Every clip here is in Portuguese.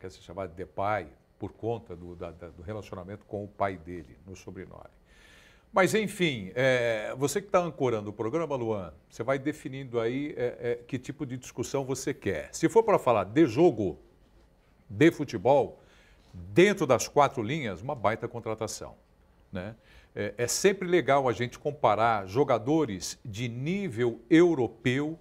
quer ser chamado de pai, por conta do, da, do relacionamento com o pai dele, no sobrenome. Mas, enfim, é, você que está ancorando o programa, Luan, você vai definindo aí é, é, que tipo de discussão você quer. Se for para falar de jogo, de futebol, dentro das quatro linhas, uma baita contratação. Né? É, é, sempre legal a gente comparar jogadores de nível europeu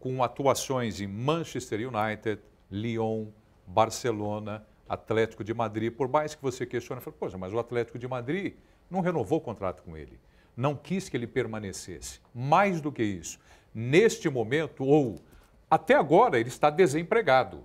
com atuações em Manchester United, Lyon, Barcelona, Atlético de Madrid. Por mais que você questione, fala, poxa, mas o Atlético de Madrid não renovou o contrato com ele, não quis que ele permanecesse. Mais do que isso, neste momento, ou até agora, ele está desempregado,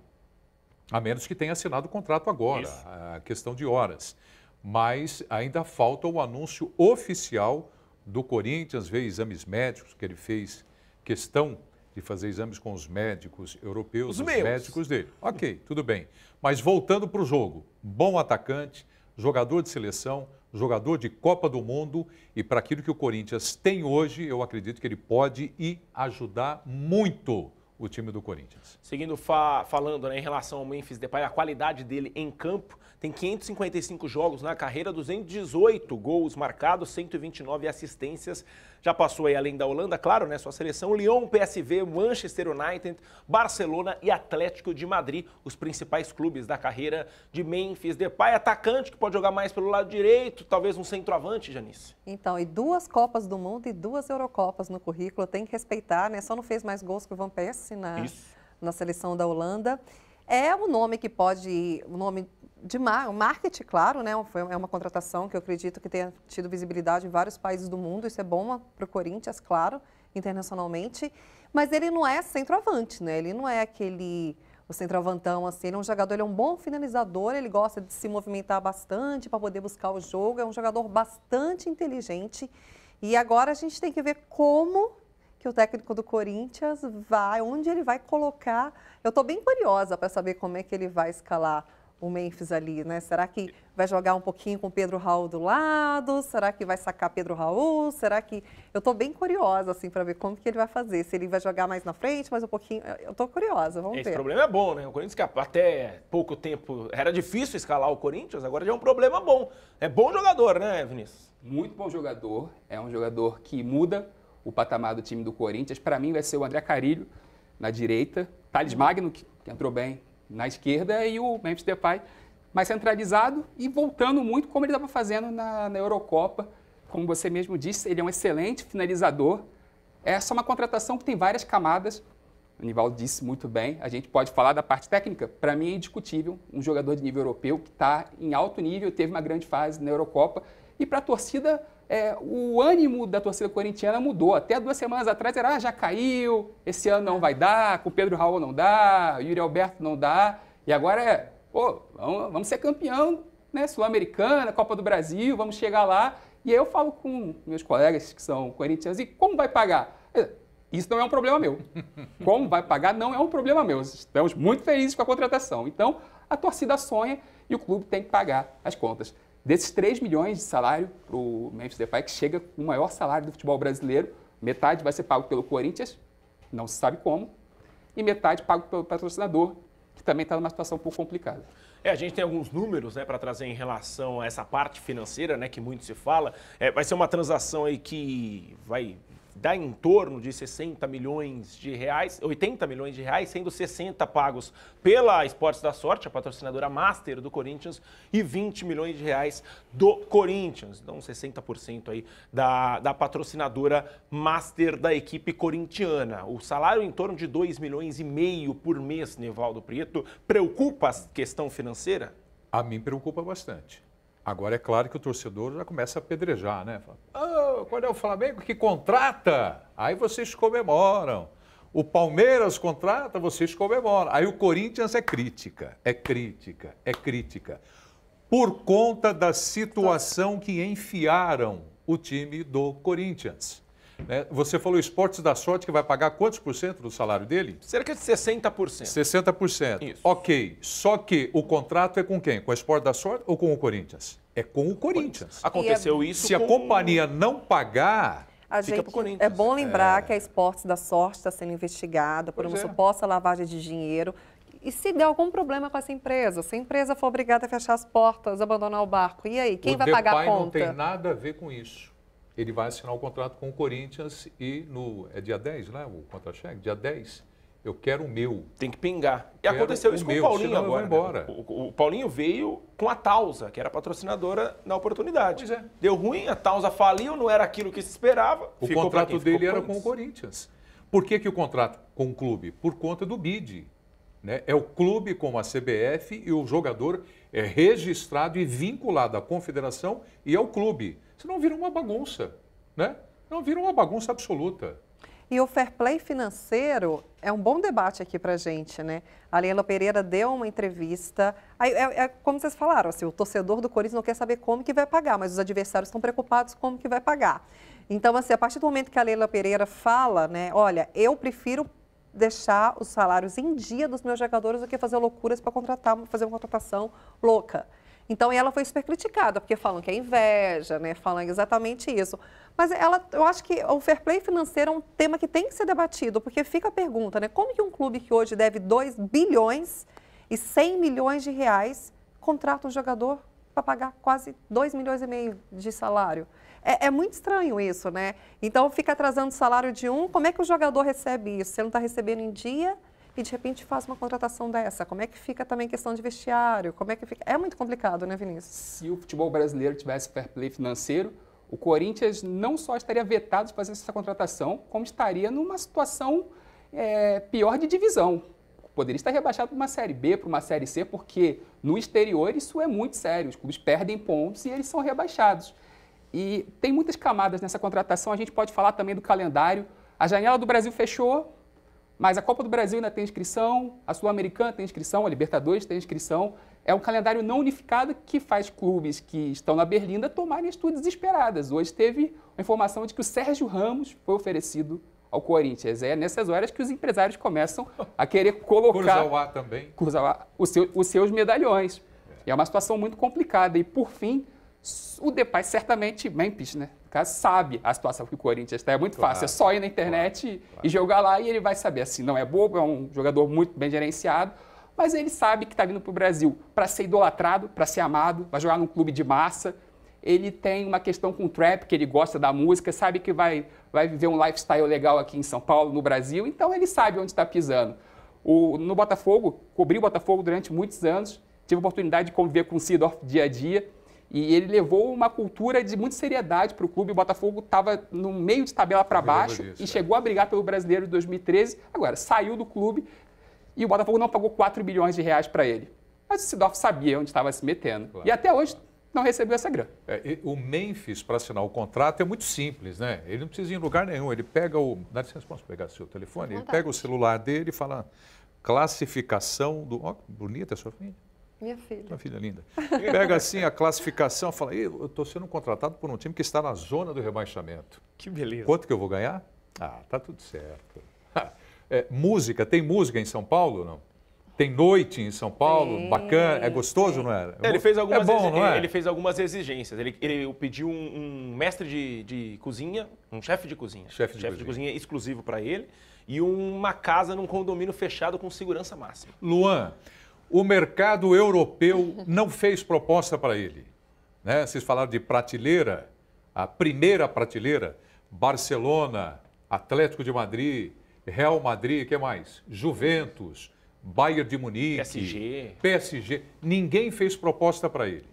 a menos que tenha assinado o contrato agora, isso. a questão de horas. Mas ainda falta o anúncio oficial do Corinthians, ver exames médicos que ele fez questão de fazer exames com os médicos europeus, os, os médicos dele. Ok, tudo bem. Mas voltando para o jogo, bom atacante, jogador de seleção, jogador de Copa do Mundo e para aquilo que o Corinthians tem hoje, eu acredito que ele pode e ajudar muito o time do Corinthians. Seguindo fa falando né, em relação ao Memphis Depay, a qualidade dele em campo, tem 555 jogos na carreira, 218 gols marcados, 129 assistências já passou aí, além da Holanda, claro, né, sua seleção, Lyon, PSV, Manchester United, Barcelona e Atlético de Madrid, os principais clubes da carreira de Memphis Depay, atacante que pode jogar mais pelo lado direito, talvez um centroavante, Janice. Então, e duas Copas do Mundo e duas Eurocopas no currículo, tem que respeitar, né? Só não fez mais gols que o Van Persie na, Isso. na seleção da Holanda. É um nome que pode, um nome de marketing, claro, né? Foi, é uma contratação que eu acredito que tenha tido visibilidade em vários países do mundo. Isso é bom para o Corinthians, claro, internacionalmente. Mas ele não é centroavante, né? Ele não é aquele o centroavantão, assim, ele é um jogador, ele é um bom finalizador, ele gosta de se movimentar bastante para poder buscar o jogo, é um jogador bastante inteligente. E agora a gente tem que ver como que o técnico do Corinthians vai, onde ele vai colocar. Eu estou bem curiosa para saber como é que ele vai escalar o Memphis ali, né? Será que vai jogar um pouquinho com Pedro Raul do lado? Será que vai sacar Pedro Raul? Será que eu estou bem curiosa assim para ver como que ele vai fazer, se ele vai jogar mais na frente, mais um pouquinho. Eu estou curiosa, vamos Esse ver. Esse problema é bom, né? O Corinthians que até pouco tempo era difícil escalar o Corinthians, agora já é um problema bom. É bom jogador, né, Vinícius? Muito bom jogador, é um jogador que muda o patamar do time do Corinthians, para mim vai ser o André Carilho na direita, Thales uhum. Magno, que entrou bem na esquerda, e o Memphis Depay mais centralizado e voltando muito como ele estava fazendo na, na Eurocopa. Como você mesmo disse, ele é um excelente finalizador. É só uma contratação que tem várias camadas. O Nival disse muito bem. A gente pode falar da parte técnica. Para mim é indiscutível um jogador de nível europeu que está em alto nível, teve uma grande fase na Eurocopa. E para a torcida, é, o ânimo da torcida corintiana mudou. Até duas semanas atrás era, ah, já caiu, esse ano não é. vai dar, com o Pedro Raul não dá, Yuri Alberto não dá. E agora é, pô, vamos, vamos ser campeão né, sul-americana, Copa do Brasil, vamos chegar lá. E aí eu falo com meus colegas que são corintianos, e como vai pagar? Isso não é um problema meu. Como vai pagar não é um problema meu. Estamos muito felizes com a contratação. Então, a torcida sonha e o clube tem que pagar as contas. Desses 3 milhões de salário para o Memphis Depay, que chega o maior salário do futebol brasileiro, metade vai ser pago pelo Corinthians, não se sabe como, e metade pago pelo patrocinador, que também está numa situação um pouco complicada. É, a gente tem alguns números né, para trazer em relação a essa parte financeira, né, que muito se fala. É, vai ser uma transação aí que vai dá em torno de 60 milhões de reais, 80 milhões de reais, sendo 60 pagos pela Esportes da Sorte, a patrocinadora master do Corinthians, e 20 milhões de reais do Corinthians. Então, 60% aí da, da patrocinadora master da equipe corintiana. O salário em torno de 2 milhões e meio por mês, Nevaldo Prieto. Preocupa a questão financeira? A mim preocupa bastante. Agora é claro que o torcedor já começa a pedrejar, né? Fala, oh, qual é o Flamengo que contrata? Aí vocês comemoram. O Palmeiras contrata, vocês comemoram. Aí o Corinthians é crítica, é crítica, é crítica. Por conta da situação que enfiaram o time do Corinthians. Né? Você falou esportes da sorte que vai pagar quantos por cento do salário dele? Cerca de 60%. 60%. Isso. Ok. Só que o contrato é com quem? Com a Esporte da Sorte ou com o Corinthians? É com o Corinthians. Aconteceu é isso. Se com... a companhia não pagar. A gente, é bom lembrar é. que a Esportes da Sorte está sendo investigada por pois uma é. suposta lavagem de dinheiro. E se der algum problema com essa empresa, se a empresa for obrigada a fechar as portas, abandonar o barco, e aí? Quem o vai The pagar Pai a conta? não tem nada a ver com isso ele vai assinar o contrato com o Corinthians e no. É dia 10, né? O contra-cheque? Dia 10. Eu quero o meu. Tem que pingar. E quero aconteceu isso o com meu, né? o Paulinho agora. Embora. Né? O, o, Paulinho veio com a Tausa, que era patrocinadora na oportunidade. Pois é. Deu ruim, a Tausa faliu, não era aquilo que se esperava. O contrato dele era com o Corinthians. Por que, que o contrato com o clube? Por conta do BID. Né? É o clube com a CBF e o jogador é registrado e vinculado à confederação e ao clube. Senão vira uma bagunça, né? Não vira uma bagunça absoluta. E o fair play financeiro é um bom debate aqui para gente, né? A Leila Pereira deu uma entrevista. Aí, é, é, como vocês falaram, assim, o torcedor do Corinthians não quer saber como que vai pagar, mas os adversários estão preocupados como que vai pagar. Então, assim, a partir do momento que a Leila Pereira fala, né? Olha, eu prefiro deixar os salários em dia dos meus jogadores do que fazer loucuras para contratar, fazer uma contratação louca. Então, ela foi super criticada, porque falam que é inveja, né? Falam exatamente isso. Mas ela, eu acho que o fair play financeiro é um tema que tem que ser debatido, porque fica a pergunta, né? Como que um clube que hoje deve 2 bilhões e 100 milhões de reais contrata um jogador para pagar quase 2 milhões e meio de salário? É, é muito estranho isso, né? Então fica atrasando o salário de um, como é que o jogador recebe isso? Você não está recebendo em dia e de repente faz uma contratação dessa. Como é que fica também questão de vestiário? Como é que fica? É muito complicado, né, Vinícius? Se o futebol brasileiro tivesse fair play financeiro, o Corinthians não só estaria vetado de fazer essa contratação, como estaria numa situação é, pior de divisão. Poderia estar rebaixado para uma Série B, para uma Série C, porque no exterior isso é muito sério. Os clubes perdem pontos e eles são rebaixados. E tem muitas camadas nessa contratação. A gente pode falar também do calendário. A janela do Brasil fechou, mas a Copa do Brasil ainda tem inscrição, a Sul-Americana tem inscrição, a Libertadores tem inscrição. É um calendário não unificado que faz clubes que estão na Berlinda tomarem atitudes desesperadas. Hoje teve a informação de que o Sérgio Ramos foi oferecido ao Corinthians. É nessas horas que os empresários começam a querer colocar... Curzauá também. Curzauá, os, seus, os seus medalhões. É. é uma situação muito complicada. E, por fim, o Depay certamente, Memphis, né? No caso, sabe a situação que o Corinthians está. É muito claro, fácil. É só ir na internet claro, claro. e jogar lá e ele vai saber. Assim, não é bobo, é um jogador muito bem gerenciado, mas ele sabe que está vindo para o Brasil para ser idolatrado, para ser amado, vai jogar num clube de massa. Ele tem uma questão com o trap, que ele gosta da música, sabe que vai, vai viver um lifestyle legal aqui em São Paulo, no Brasil, então ele sabe onde está pisando. O, no Botafogo, cobri o Botafogo durante muitos anos, tive a oportunidade de conviver com o Sidorf dia a dia e ele levou uma cultura de muita seriedade para o clube. O Botafogo estava no meio de tabela para baixo disso, e é. chegou a brigar pelo brasileiro de 2013. Agora, saiu do clube e o Botafogo não pagou 4 bilhões de reais para ele. Mas o Sidorf sabia onde estava se metendo. Claro, e até hoje claro. não recebeu essa grana. É, o Memphis, para assinar o contrato, é muito simples, né? Ele não precisa ir em lugar nenhum. Ele pega o. Dá licença, posso pegar seu telefone? Ele pega o celular dele e fala classificação do. oh, bonita a sua família. Minha filha. Minha filha linda. Pega assim a classificação fala, eu estou sendo contratado por um time que está na zona do rebaixamento. Que beleza. Quanto que eu vou ganhar? Ah, tá tudo certo. É, música, tem música em São Paulo não? Tem noite em São Paulo, é, bacana, é gostoso, não é? é ele fez algumas, é bom, não é? ele fez algumas exigências. Ele, ele pediu um, um mestre de, de, cozinha, um chefe de cozinha, chefe de, chef cozinha. de cozinha exclusivo para ele, e uma casa num condomínio fechado com segurança máxima. Luan, o mercado europeu não fez proposta para ele. Né? Vocês falaram de prateleira, a primeira prateleira, Barcelona, Atlético de Madrid, Real Madrid, que mais? Juventus, Bayern de Munique, PSG. PSG. Ninguém fez proposta para ele.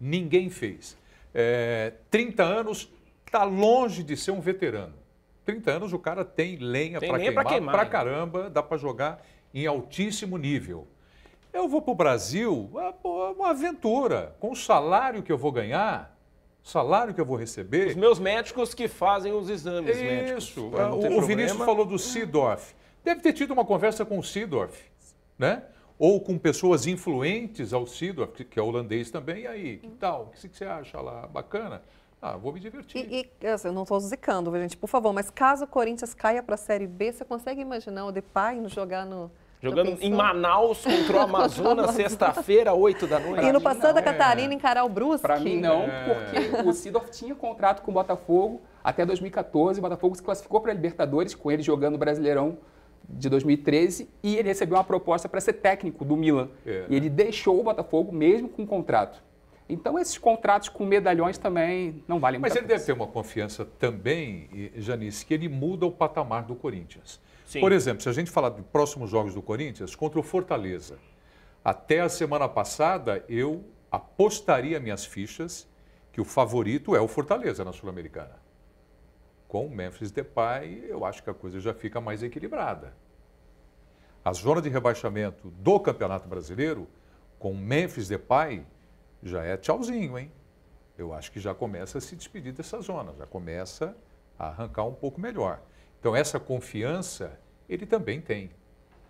Ninguém fez. É, 30 anos está longe de ser um veterano. 30 anos o cara tem lenha para queimar, para queimar, para né? caramba, dá para jogar em altíssimo nível. Eu vou para o Brasil, é, é uma aventura, com o salário que eu vou ganhar, salário que eu vou receber. Os meus médicos que fazem os exames Isso. médicos. Isso. É, o, o Vinícius falou do Sidorf. Deve ter tido uma conversa com o Sidorf, né? Ou com pessoas influentes ao Sidorf, que é holandês também. E aí, que tal? O que você acha lá? Bacana? Ah, vou me divertir. E, e assim, eu não estou zicando, gente, por favor, mas caso o Corinthians caia para a Série B, você consegue imaginar o Depay jogar no... Jogando em Manaus contra o Amazonas, sexta-feira, 8 da noite. E no passando a é. Catarina encarar o Brusque. Para mim não, é. porque o Sidor tinha contrato com o Botafogo até 2014. O Botafogo se classificou para a Libertadores com ele jogando o Brasileirão de 2013 e ele recebeu uma proposta para ser técnico do Milan. É. E ele deixou o Botafogo mesmo com o contrato. Então, esses contratos com medalhões também não valem Mas ele coisa. deve ter uma confiança também, Janice, que ele muda o patamar do Corinthians. Sim. Por exemplo, se a gente falar de próximos jogos do Corinthians, contra o Fortaleza. Até a semana passada, eu apostaria minhas fichas que o favorito é o Fortaleza na Sul-Americana. Com o Memphis Depay, eu acho que a coisa já fica mais equilibrada. A zona de rebaixamento do Campeonato Brasileiro, com o Memphis Depay, já é tchauzinho, hein? Eu acho que já começa a se despedir dessa zona, já começa a arrancar um pouco melhor. Então, essa confiança ele também tem.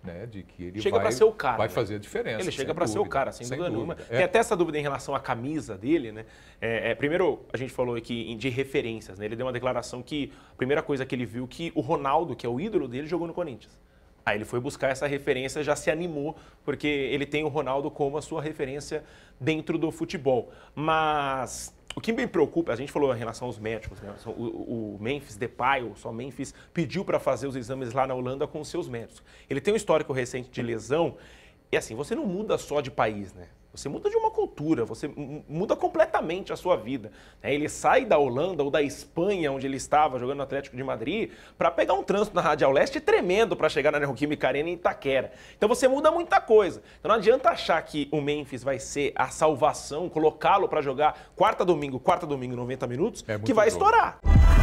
Né, de que ele chega vai, ser o cara, vai né? fazer a diferença. Ele chega para ser o cara, sem, sem dúvida, dúvida nenhuma. É. Tem até essa dúvida em relação à camisa dele, né? É, é, primeiro, a gente falou aqui de referências, né? Ele deu uma declaração que a primeira coisa que ele viu que o Ronaldo, que é o ídolo dele, jogou no Corinthians. Aí ele foi buscar essa referência, já se animou, porque ele tem o Ronaldo como a sua referência dentro do futebol. Mas o que me preocupa, a gente falou em relação aos médicos, né? o, o Memphis Depay, o só Memphis, pediu para fazer os exames lá na Holanda com os seus médicos. Ele tem um histórico recente de lesão, e assim, você não muda só de país, né? Você muda de uma cultura, você muda completamente a sua vida. Né? Ele sai da Holanda ou da Espanha, onde ele estava jogando no Atlético de Madrid, para pegar um trânsito na Radial Leste tremendo para chegar na Neoquímica Arena em Itaquera. Então você muda muita coisa. Então não adianta achar que o Memphis vai ser a salvação, colocá-lo para jogar quarta domingo, quarta domingo, 90 minutos, é que vai jogo. estourar.